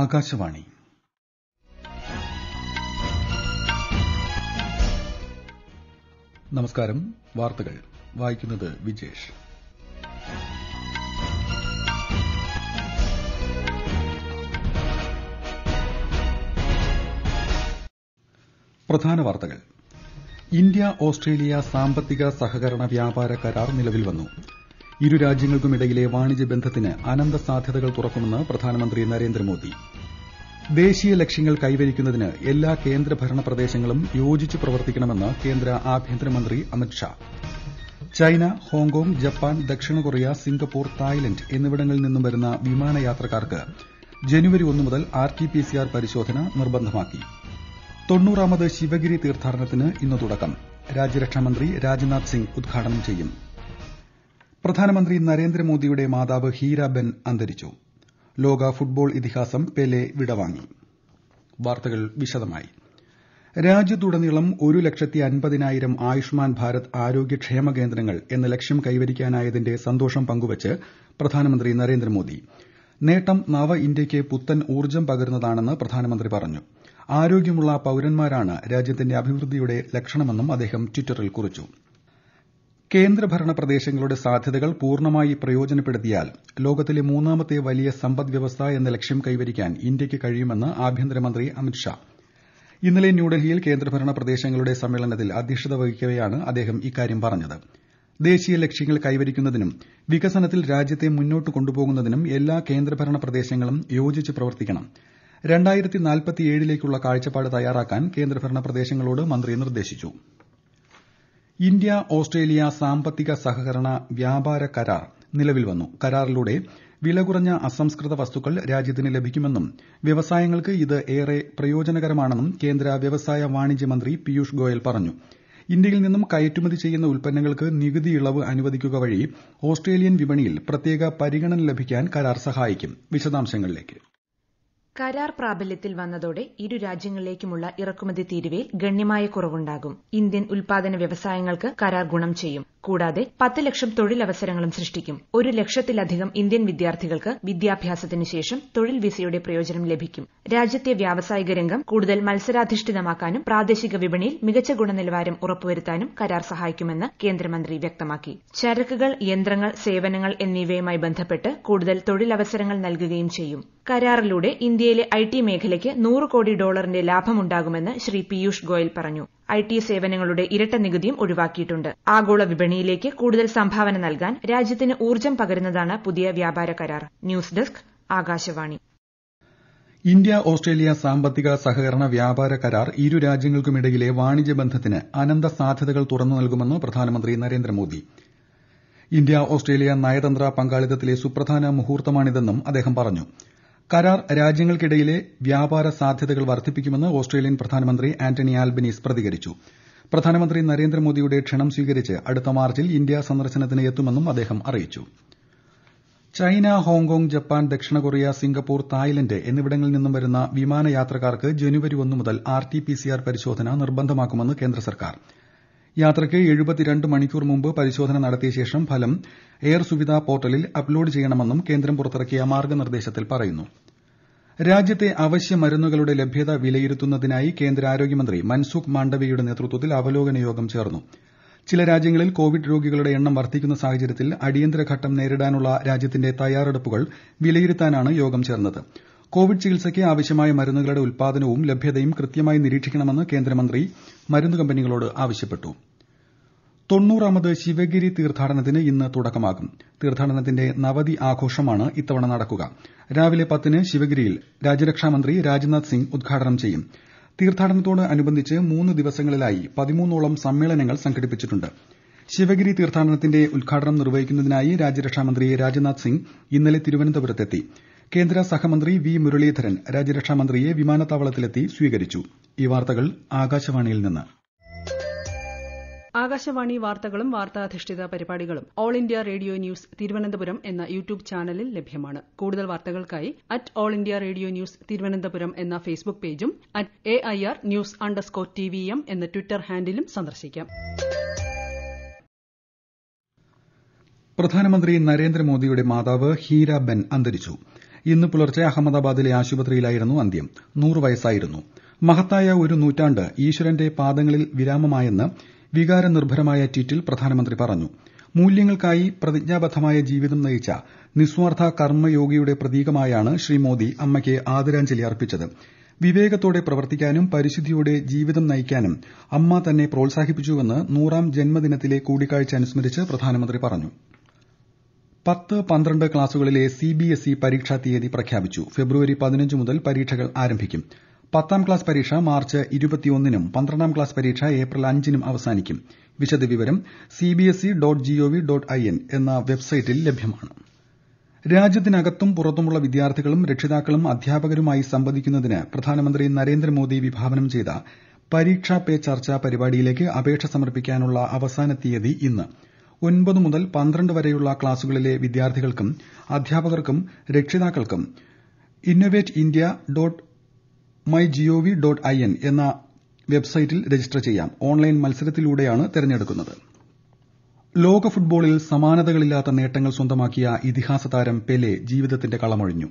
ആകാശവാണി നമസ്കാരം വാർത്തകൾ വായിക്കുന്നത് വിജേഷ് പ്രധാന വാർത്തകൾ ഇന്ത്യ ഓസ്ട്രേലിയ സാമ്പത്തിക സഹകരണ വ്യാപാര കരാർ നിലവിൽ വന്നു ഇരു രാജ്യങ്ങൾക്കുമിടയിലെ വാണിജ്യ ബന്ധത്തിന് അനന്ത സാധ്യതകൾ തുറക്കുമെന്ന് പ്രധാനമന്ത്രി നരേന്ദ്രമോദി ദേശീയ ലക്ഷ്യങ്ങൾ കൈവരിക്കുന്നതിന് എല്ലാ കേന്ദ്രഭരണ പ്രദേശങ്ങളും യോജിച്ച് പ്രവർത്തിക്കണമെന്ന് കേന്ദ്ര ആഭ്യന്തരമന്ത്രി Amit Shah China Hong Kong Japan ദക്ഷിണ കൊറിയ സിംഗപ്പൂർ തായ്ലന്റ് എന്നിവിടങ്ങളിൽ നിന്നും വരുന്ന വിമാനയാത്രക്കാർക്ക് ജനുവരി ഒന്ന് മുതൽ R T P C R പരിശോധന നിർബന്ധമാക്കി തൊണ്ണൂറാമത് ശിവഗിരി തീർത്ഥാടനത്തിന് ഇന്ന് തുടക്കം രാജ്യരക്ഷാമന്ത്രി രാജ്നാഥ് സിംഗ് ഉദ്ഘാടനം ചെയ്യും പ്രധാനമന്ത്രി നരേന്ദ്രമോദിയുടെ മാതാവ് ബെൻ അന്തരിച്ചു ലോക ഫുട്ബോൾ ഇതിഹാസം പെലെ വിടവാങ്ങി വാർത്തകൾ വിശദമായി രാജ്യത്തുടനീളം ഒരു ലക്ഷത്തി അൻപതിനായിരം ആയുഷ്മാൻ ഭാരത് ആരോഗ്യക്ഷേമ കേന്ദ്രങ്ങൾ എന്ന ലക്ഷ്യം കൈവരിക്കാനായതിന്റെ സന്തോഷം പങ്കുവച്ച് പ്രധാനമന്ത്രി നരേന്ദ്രമോദി നേട്ടം നവ ഇന്ത്യയ്ക്ക് പുത്തൻ ഊർജ്ജം പകരുന്നതാണെന്ന് പ്രധാനമന്ത്രി പറഞ്ഞു ആരോഗ്യമുള്ള പൌരന്മാരാണ് രാജ്യത്തിന്റെ അഭിവൃദ്ധിയുടെ ലക്ഷണമെന്നും അദ്ദേഹം ട്വിറ്ററിൽ കുറിച്ചു കേന്ദ്രഭരണ പ്രദേശങ്ങളുടെ സാധ്യതകൾ പൂർണ്ണമായി പ്രയോജനപ്പെടുത്തിയാൽ ലോകത്തിലെ മൂന്നാമത്തെ വലിയ സമ്പദ് വ്യവസ്ഥ എന്ന ലക്ഷ്യം കൈവരിക്കാൻ ഇന്ത്യയ്ക്ക് കഴിയുമെന്ന് ആഭ്യന്തരമന്ത്രി അമിത് ഷാ ഇന്നലെ ന്യൂഡൽഹിയിൽ കേന്ദ്രഭരണ പ്രദേശങ്ങളുടെ സമ്മേളനത്തിൽ അധ്യക്ഷത വഹിക്കവെയാണ് അദ്ദേഹം ഇക്കാര്യം പറഞ്ഞത് ദേശീയ ലക്ഷ്യങ്ങൾ കൈവരിക്കുന്നതിനും വികസനത്തിൽ രാജ്യത്തെ മുന്നോട്ട് കൊണ്ടുപോകുന്നതിനും എല്ലാ കേന്ദ്രഭരണ പ്രദേശങ്ങളും യോജിച്ച് പ്രവർത്തിക്കണം ലേക്കുള്ള കാഴ്ചപ്പാട് തയ്യാറാക്കാൻ കേന്ദ്രഭരണ പ്രദേശങ്ങളോട് മന്ത്രി നിർദ്ദേശിച്ചു ഇന്ത്യ ഓസ്ട്രേലിയ സാമ്പത്തിക സഹകരണ വ്യാപാര കരാർ നിലവിൽ വന്നു കരാറിലൂടെ വില കുറഞ്ഞ അസംസ്കൃത വസ്തുക്കൾ രാജ്യത്തിന് ലഭിക്കുമെന്നും വ്യവസായങ്ങൾക്ക് ഇത് ഏറെ പ്രയോജനകരമാണെന്നും കേന്ദ്ര വ്യവസായ വാണിജ്യ മന്ത്രി പീയൂഷ് ഗോയൽ പറഞ്ഞു ഇന്ത്യയിൽ നിന്നും കയറ്റുമതി ചെയ്യുന്ന ഉൽപ്പന്നങ്ങൾക്ക് നികുതി ഇളവ് അനുവദിക്കുക വഴി ഓസ്ട്രേലിയൻ വിപണിയിൽ പ്രത്യേക പരിഗണന ലഭിക്കാൻ കരാർ സഹായിക്കും വിശദാംശങ്ങളിലേക്ക് കരാർ പ്രാബല്യത്തിൽ വന്നതോടെ ഇരു രാജ്യങ്ങളിലേക്കുമുള്ള ഇറക്കുമതി തീരുവയിൽ ഗണ്യമായ കുറവുണ്ടാകും ഇന്ത്യൻ ഉൽപ്പാദന വ്യവസായങ്ങൾക്ക് കരാർ ഗുണം ചെയ്യും കൂടാതെ പത്ത് ലക്ഷം തൊഴിലവസരങ്ങളും സൃഷ്ടിക്കും ഒരു ലക്ഷത്തിലധികം ഇന്ത്യൻ വിദ്യാർത്ഥികൾക്ക് വിദ്യാഭ്യാസത്തിന് ശേഷം തൊഴിൽ വിസയുടെ പ്രയോജനം ലഭിക്കും രാജ്യത്തെ വ്യാവസായിക രംഗം കൂടുതൽ മത്സരാധിഷ്ഠിതമാക്കാനും പ്രാദേശിക വിപണിയിൽ മികച്ച ഗുണനിലവാരം ഉറപ്പുവരുത്താനും കരാർ സഹായിക്കുമെന്ന് കേന്ദ്രമന്ത്രി വ്യക്തമാക്കി ചരക്കുകൾ യന്ത്രങ്ങൾ സേവനങ്ങൾ എന്നിവയുമായി ബന്ധപ്പെട്ട് കൂടുതൽ തൊഴിലവസരങ്ങൾ നൽകുകയും ചെയ്യും കരാറിലൂടെ ഇന്ത്യയിലെ ഐ ടി മേഖലയ്ക്ക് നൂറ് കോടി ഡോളറിന്റെ ലാഭമുണ്ടാകുമെന്ന് ശ്രീ പീയൂഷ് ഗോയൽ പറഞ്ഞു ഐ ടി സേവനങ്ങളുടെ ഇരട്ട നികുതിയും ഒഴിവാക്കിയിട്ടുണ്ട് ആഗോള വിപണിയിലേക്ക് കൂടുതൽ സംഭാവന നൽകാൻ രാജ്യത്തിന് ഊർജ്ജം പകരുന്നതാണ് പുതിയ വ്യാപാര കരാർ news desk Akashvani India Australia സാമ്പത്തിക സഹകരണ വ്യാപാര കരാർ ഇരു രാജ്യങ്ങൾക്കുമിടയിലെ വാണിജ്യ ബന്ധത്തിന് അനന്ത സാധ്യതകൾ തുറന്നു നൽകുമെന്ന് പ്രധാനമന്ത്രി നരേന്ദ്രമോദി ഇന്ത്യ ഓസ്ട്രേലിയ നയതന്ത്ര പങ്കാളിത്തത്തിലെ സുപ്രധാന മുഹൂർത്തമാണിതെന്നും അദ്ദേഹം പറഞ്ഞു കരാർ രാജ്യങ്ങൾക്കിടയിലെ വ്യാപാര സാധ്യതകൾ വർദ്ധിപ്പിക്കുമെന്ന് ഓസ്ട്രേലിയൻ പ്രധാനമന്ത്രി ആന്റണി ആൽബനീസ് പ്രതികരിച്ചു പ്രധാനമന്ത്രി നരേന്ദ്രമോദിയുടെ ക്ഷണം സ്വീകരിച്ച് അടുത്ത മാർച്ചിൽ ഇന്ത്യ സന്ദർശനത്തിന് എത്തുമെന്നും അദ്ദേഹം അറിയിച്ചു ചൈന ഹോങ്കോങ് ജപ്പാൻ ദക്ഷിണ കൊറിയ സിംഗപ്പൂർ തായ്ലന്റ് എന്നിവിടങ്ങളിൽ നിന്നും വരുന്ന വിമാനയാത്രക്കാർക്ക് ജനുവരി ഒന്നു മുതൽ ആർടിപിസിആർ പരിശോധന നിർബന്ധമാക്കുമെന്ന് കേന്ദ്ര സർക്കാർ യാത്രയ്ക്ക് മണിക്കൂർ മുമ്പ് പരിശോധന നടത്തിയ ശേഷം ഫലം എയർ സുവിധ പോർട്ടലിൽ അപ്ലോഡ് ചെയ്യണമെന്നും കേന്ദ്രം പുറത്തിറക്കിയ മാർഗ്ഗനിർദ്ദേശത്തിൽ പറയുന്നു രാജ്യത്തെ അവശ്യ മരുന്നുകളുടെ ലഭ്യത വിലയിരുത്തുന്നതിനായി കേന്ദ്ര ആരോഗ്യമന്ത്രി മൻസുഖ് മാണ്ഡവിയുടെ നേതൃത്വത്തിൽ അവലോകന യോഗം ചേർന്നു ചില രാജ്യങ്ങളിൽ കോവിഡ് രോഗികളുടെ എണ്ണം വർദ്ധിക്കുന്ന സാഹചര്യത്തിൽ അടിയന്തര ഘട്ടം നേരിടാനുള്ള രാജ്യത്തിന്റെ തയ്യാറെടുപ്പുകൾ വിലയിരുത്താനാണ് യോഗം ചേർന്നത് കോവിഡ് ചികിത്സയ്ക്ക് ആവശ്യമായ മരുന്നുകളുടെ ഉൽപാദനവും ലഭ്യതയും കൃത്യമായി നിരീക്ഷിക്കണമെന്ന് കേന്ദ്രമന്ത്രി മരുന്ന് കമ്പനികളോട് ആവശ്യപ്പെട്ടു തൊണ്ണൂറാമത് ശിവഗിരി തീർത്ഥാടനത്തിന് ഇന്ന് തുടക്കമാകും തീർത്ഥാടനത്തിന്റെ നവതി ആഘോഷമാണ് ഇത്തവണ നടക്കുക രാവിലെ പത്തിന് ശിവഗിരിയിൽ രാജ്യരക്ഷാമന്ത്രി രാജ്നാഥ് സിംഗ് ഉദ്ഘാടനം ചെയ്യും തീർത്ഥാടനത്തോട് അനുബന്ധിച്ച് മൂന്ന് ദിവസങ്ങളിലായി പതിമൂന്നോളം സമ്മേളനങ്ങൾ സംഘടിപ്പിച്ചിട്ടുണ്ട് ശിവഗിരി തീർത്ഥാടനത്തിന്റെ ഉദ്ഘാടനം നിർവഹിക്കുന്നതിനായി രാജ്യരക്ഷാമന്ത്രി രാജ്നാഥ് സിംഗ് ഇന്നലെ തിരുവനന്തപുരത്തെത്തി കേന്ദ്ര സഹമന്ത്രി വി മുരളീധരൻ രാജ്യരക്ഷാമന്ത്രിയെ വിമാനത്താവളത്തിലെത്തി സ്വീകരിച്ചു ആകാശവാണി വാർത്തകളും വാർത്താധിഷ്ഠിത പരിപാടികളും All India Radio News Thiruvananthapuram എന്ന യൂട്യൂബ് ചാനലിൽ ലഭ്യമാണ് കൂടുതൽ വാർത്തകൾക്കായി at All India Radio News Thiruvananthapuram എന്ന ഫേസ്ബുക്ക് പേജും at A I R news underscore T V M എന്ന ട്വിറ്റർ ഹാൻഡിലും സന്ദർശിക്കാം പ്രധാനമന്ത്രി നരേന്ദ്രമോദിയുടെ മാതാവ് ഹീര ബെൻ അന്തരിച്ചു ഇന്ന് പുലർച്ചെ അഹമ്മദാബാദിലെ ആശുപത്രിയിലായിരുന്നു അന്ത്യം നൂറ് വയസ്സായിരുന്നു മഹത്തായ ഒരു നൂറ്റാണ്ട് ഈശ്വരന്റെ പാദങ്ങളിൽ വിരാമമായെന്ന് വികാരനിർഭരമായ ട്വീറ്റിൽ പ്രധാനമന്ത്രി പറഞ്ഞു മൂല്യങ്ങൾക്കായി പ്രതിജ്ഞാബദ്ധമായ ജീവിതം നയിച്ച നിസ്വാർത്ഥ കർമ്മയോഗിയുടെ പ്രതീകമായാണ് ശ്രീ മോദി അമ്മയ്ക്ക് ആദരാഞ്ജലി അർപ്പിച്ചത് വിവേകത്തോടെ പ്രവർത്തിക്കാനും പരിശുദ്ധിയോടെ ജീവിതം നയിക്കാനും അമ്മ തന്നെ പ്രോത്സാഹിപ്പിച്ചുവെന്ന് നൂറാം ജന്മദിനത്തിലെ കൂടിക്കാഴ്ച അനുസ്മരിച്ച് പ്രധാനമന്ത്രി പറഞ്ഞു പത്ത് പന്ത്രണ്ട് ക്ലാസുകളിലെ സിബിഎസ്ഇ പരീക്ഷാ തീയതി പ്രഖ്യാപിച്ചു ഫെബ്രുവരി പതിനഞ്ച് മുതൽ പരീക്ഷകൾ ആരംഭിക്കും പത്താം ക്ലാസ് പരീക്ഷ മാർച്ച് നും പന്ത്രണ്ടാം ക്ലാസ് പരീക്ഷ ഏപ്രിൽ അഞ്ചിനും അവസാനിക്കും വിശദവിവരം CBSE dot gov dot in എന്ന വെബ്സൈറ്റിൽ ലഭ്യമാണ് രാജ്യത്തിനകത്തും പുറത്തുമുള്ള വിദ്യാർത്ഥികളും രക്ഷിതാക്കളും അധ്യാപകരുമായി സംവദിക്കുന്നതിന് പ്രധാനമന്ത്രി നരേന്ദ്രമോദി വിഭാവനം ചെയ്ത പരീക്ഷാ പേ ചർച്ച പരിപാടിയിലേക്ക് അപേക്ഷ സമർപ്പിക്കാനുള്ള അവസാന തീയതി ഇന്ന് ഒൻപത് മുതൽ പന്ത്രണ്ട് വരെയുള്ള ക്ലാസുകളിലെ വിദ്യാർത്ഥികൾക്കും അധ്യാപകർക്കും രക്ഷിതാക്കൾക്കും innovate India dot my gov dot in എന്ന വെബ്സൈറ്റിൽ രജിസ്റ്റർ ചെയ്യാം ഓൺലൈൻ മത്സരത്തിലൂടെയാണ് തെരഞ്ഞെടുക്കുന്നത് ലോക ഫുട്ബോളിൽ സമാനതകളില്ലാത്ത നേട്ടങ്ങൾ സ്വന്തമാക്കിയ ഇതിഹാസ താരം പെലെ ജീവിതത്തിന്റെ കളമൊഴിഞ്ഞു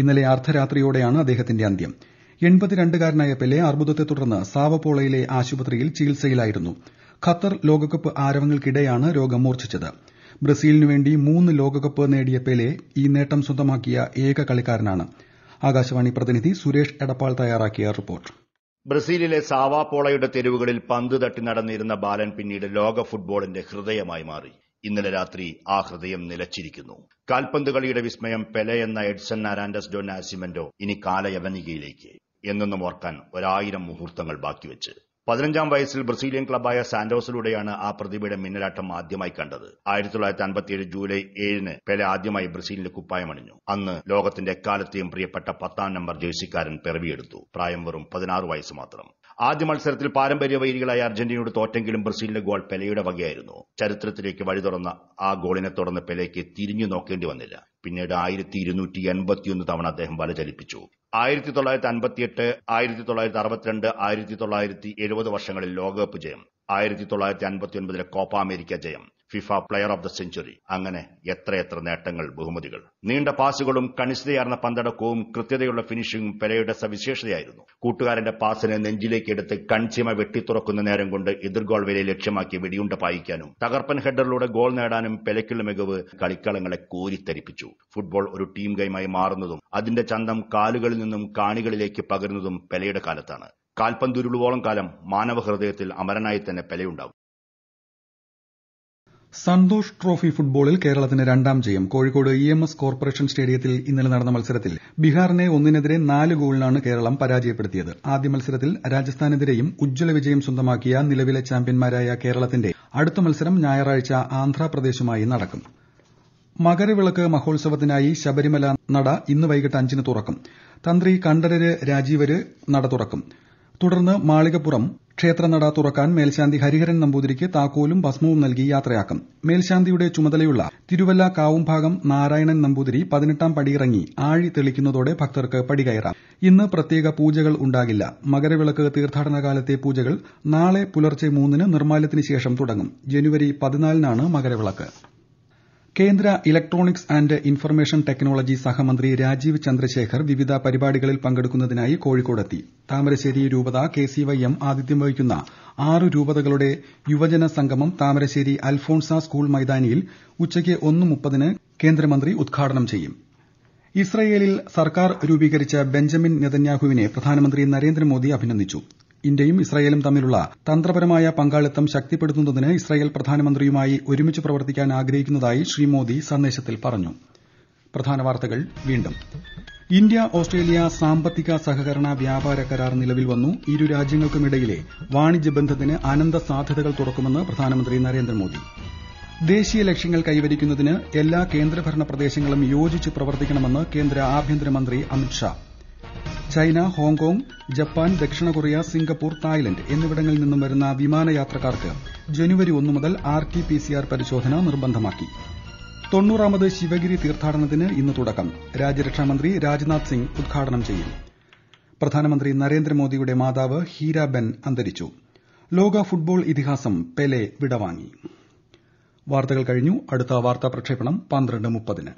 ഇന്നലെ അർദ്ധരാത്രിയോടെയാണ് അദ്ദേഹത്തിന്റെ അന്ത്യം എൺപത്തിരണ്ടുകാരനായ പെലെ അർബുദത്തെ തുടർന്ന് സാവപോളയിലെ ആശുപത്രിയിൽ ചികിത്സയിലായിരുന്നു ഖത്തർ ലോകകപ്പ് ആരവങ്ങൾക്കിടെയാണ് രോഗം മൂർച്ഛിച്ചത് ബ്രസീലിനുവേണ്ടി മൂന്ന് ലോകകപ്പ് നേടിയ പെലെ ഈ നേട്ടം സ്വന്തമാക്കിയ ഏക കളിക്കാരനാണ് ആകാശവാണി പ്രതിനിധി സുരേഷ് എടപ്പാൾ തയ്യാറാക്കിയ റിപ്പോർട്ട് ബ്രസീലിലെ സാവാപോളയുടെ തെരുവുകളിൽ പന്ത് തട്ടി നടന്നിരുന്ന ബാലൻ പിന്നീട് ലോക ഫുട്ബോളിന്റെ ഹൃദയമായി മാറി ഇന്നലെ രാത്രി ആ ഹൃദയം നിലച്ചിരിക്കുന്നു കാൽപന്ത് കളിയുടെ വിസ്മയം പെലെ എന്ന എഡ്സൺ ആരാൻഡസ് ഡോ നാസിമെന്റോ ഇനി കാലയവനികയിലേക്ക് എന്നൊന്നും ഓർക്കാൻ ഒരായിരം മുഹൂർത്തങ്ങൾ ബാക്കിവെച്ച് പതിനഞ്ചാം വയസ്സിൽ ബ്രസീലിയൻ ക്ലബായ സാന്റോസിലൂടെയാണ് ആ പ്രതിഭയുടെ മിന്നലാട്ടം ആദ്യമായി കണ്ടത് ആയിരത്തി തൊള്ളായിരത്തി അൻപത്തിയേഴ് ജൂലൈ ഏഴിന് പെല ആദ്യമായി ബ്രസീലിന്റെ കുപ്പായമണിഞ്ഞു അന്ന് ലോകത്തിന്റെ എക്കാലത്തെയും പ്രിയപ്പെട്ട പത്താം നമ്പർ ജേഴ്സിക്കാരൻ പിറവിയെടുത്തു പ്രായം വെറും പതിനാറ് വയസ്സ് മാത്രം ആദ്യ മത്സരത്തിൽ പാരമ്പര്യ വൈരികളായ അർജന്റീനയോട് തോറ്റെങ്കിലും ബ്രസീലിന്റെ ഗോൾ പെലയുടെ വകയായിരുന്നു ചരിത്രത്തിലേക്ക് വഴി തുറന്ന ആ ഗോളിനെ തുടർന്ന് പെലയ്ക്ക് തിരിഞ്ഞു നോക്കേണ്ടി വന്നില്ല പിന്നീട് ആയിരത്തി ഇരുന്നൂറ്റി എൺപത്തിയൊന്ന് തവണ അദ്ദേഹം വല ചലിപ്പിച്ചു ആയിരത്തി തൊള്ളായിരത്തി അൻപത്തിയെട്ട് ആയിരത്തി തൊള്ളായിരത്തി അറുപത്തിരണ്ട് ആയിരത്തി തൊള്ളായിരത്തി എഴുപത് വർഷങ്ങളിൽ ലോകകപ്പ് ജയം ആയിരത്തി തൊള്ളായിരത്തി അൻപത്തി ഒൻപതിലെ കോപ്പ അമേരിക്ക ജയം FIFA player of the century അങ്ങനെ എത്രയെത്ര നേട്ടങ്ങൾ ബഹുമതികൾ നീണ്ട പാസുകളും കണിശതയാർന്ന പന്തടക്കവും കൃത്യതയുള്ള ഫിനിഷിംഗും പെലയുടെ സവിശേഷതയായിരുന്നു കൂട്ടുകാരന്റെ പാസിനെ നെഞ്ചിലേക്ക് എടുത്ത് വെട്ടി വെട്ടിത്തുറക്കുന്ന നേരം കൊണ്ട് എതിർഗോൾ വരെ ലക്ഷ്യമാക്കി വെടിയുണ്ട പായിക്കാനും തകർപ്പൻ ഹെഡറിലൂടെ ഗോൾ നേടാനും പെലയ്ക്കുള്ള മികവ് കളിക്കളങ്ങളെ കോരിത്തരിപ്പിച്ചു ഫുട്ബോൾ ഒരു ടീം ഗെയിമായി മാറുന്നതും അതിന്റെ ചന്തം കാലുകളിൽ നിന്നും കാണികളിലേക്ക് പകരുന്നതും പെലയുടെ കാലത്താണ് കാൽപന്തുരുളുവോളം കാലം മാനവഹൃദയത്തിൽ അമരനായി തന്നെ പെലയുണ്ടാവും സന്തോഷ് ട്രോഫി ഫുട്ബോളിൽ കേരളത്തിന് രണ്ടാം ജയം Kozhikode E M S corporation സ്റ്റേഡിയത്തിൽ ഇന്നലെ നടന്ന മത്സരത്തിൽ ബീഹാറിനെ ഒന്നിനെതിരെ നാല് ഗോളിനാണ് കേരളം പരാജയപ്പെടുത്തിയത് ആദ്യ മത്സരത്തിൽ രാജസ്ഥാനെതിരെയും ഉജ്ജ്വല വിജയം സ്വന്തമാക്കിയ നിലവിലെ ചാമ്പ്യന്മാരായ കേരളത്തിന്റെ അടുത്ത മത്സരം ഞായറാഴ്ച ആന്ധ്രാപ്രദേശുമായി നടക്കും മകരവിളക്ക് മഹോത്സവത്തിനായി ശബരിമല നട ഇന്ന് വൈകിട്ട് അഞ്ചിന് തുറക്കും തന്ത്രി കണ്ഠരര് രാജീവര് നട തുറക്കും തുടർന്ന് മാളികപ്പുറം ക്ഷേത്രനട തുറക്കാൻ മേൽശാന്തി ഹരിഹരൻ നമ്പൂതിരിക്ക് താക്കോലും ഭസ്മവും നൽകി യാത്രയാക്കും മേൽശാന്തിയുടെ ചുമതലയുള്ള തിരുവല്ല കാവുംഭാഗം നാരായണൻ നമ്പൂതിരി പതിനെട്ടാം പടിയിറങ്ങി ആഴി തെളിക്കുന്നതോടെ ഭക്തർക്ക് പടികയറാം ഇന്ന് പ്രത്യേക പൂജകൾ ഉണ്ടാകില്ല മകരവിളക്ക് തീർത്ഥാടനകാലത്തെ പൂജകൾ നാളെ പുലർച്ചെ മൂന്നിന് നിർമ്മാല്യത്തിന് ശേഷം തുടങ്ങും ജനുവരി പതിനാലിനാണ് മകരവിളക്ക് കേന്ദ്ര ഇലക്ട്രോണിക്സ് ആന്റ് ഇൻഫർമേഷൻ ടെക്നോളജി സഹമന്ത്രി രാജീവ് ചന്ദ്രശേഖർ വിവിധ പരിപാടികളിൽ പങ്കെടുക്കുന്നതിനായി കോഴിക്കോടെത്തി താമരശ്ശേരി രൂപത എം ആതിഥ്യം വഹിക്കുന്ന ആറ് രൂപതകളുടെ യുവജന സംഗമം താമരശ്ശേരി അൽഫോൺസ സ്കൂൾ മൈതാനിയിൽ ഉച്ചയ്ക്ക് ഒന്ന് മുപ്പതിന് കേന്ദ്രമന്ത്രി ഉദ്ഘാടനം ചെയ്യും ഇസ്രയേലിൽ സർക്കാർ രൂപീകരിച്ച ബെഞ്ചമിൻ നെതന്യാഹുവിനെ പ്രധാനമന്ത്രി നരേന്ദ്രമോദി അഭിനന്ദിച്ചു ഇന്ത്യയും ഇസ്രയേലും തമ്മിലുള്ള തന്ത്രപരമായ പങ്കാളിത്തം ശക്തിപ്പെടുത്തുന്നതിന് ഇസ്രയേൽ പ്രധാനമന്ത്രിയുമായി ഒരുമിച്ച് പ്രവർത്തിക്കാൻ ആഗ്രഹിക്കുന്നതായി ശ്രീ മോദി സന്ദേശത്തിൽ പറഞ്ഞു ഇന്ത്യ ഓസ്ട്രേലിയ സാമ്പത്തിക സഹകരണ വ്യാപാര കരാർ നിലവിൽ വന്നു ഇരു രാജ്യങ്ങൾക്കുമിടയിലെ വാണിജ്യ ബന്ധത്തിന് അനന്ത സാധ്യതകൾ തുറക്കുമെന്ന് പ്രധാനമന്ത്രി നരേന്ദ്രമോദി ദേശീയ ലക്ഷ്യങ്ങൾ കൈവരിക്കുന്നതിന് എല്ലാ കേന്ദ്രഭരണ പ്രദേശങ്ങളും യോജിച്ച് പ്രവർത്തിക്കണമെന്ന് കേന്ദ്ര ആഭ്യന്തരമന്ത്രി Amit Shah China Hong Kong Japan ദക്ഷിണ കൊറിയ സിംഗപ്പൂർ തായ്ലന്റ് എന്നിവിടങ്ങളിൽ നിന്നും വരുന്ന വിമാനയാത്രക്കാർക്ക് ജനുവരി ഒന്ന് മുതൽ R T P C R പരിശോധന നിർബന്ധമാക്കി തൊണ്ണൂറാമത് ശിവഗിരി തീർത്ഥാടനത്തിന് ഇന്ന് തുടക്കം രാജ്യരക്ഷാമന്ത്രി രാജ്നാഥ് സിംഗ് ഉദ്ഘാടനം ചെയ്യും പ്രധാനമന്ത്രി നരേന്ദ്രമോദിയുടെ മാതാവ് ഹീരാബെൻ അന്തരിച്ചു ലോക ഫുട്ബോൾ ഇതിഹാസം പെലെ വിടവാങ്ങി വാർത്തകൾ കഴിഞ്ഞു അടുത്ത വാർത്താ പ്രക്ഷേപണം പന്ത്രണ്ട് മുപ്പതിന്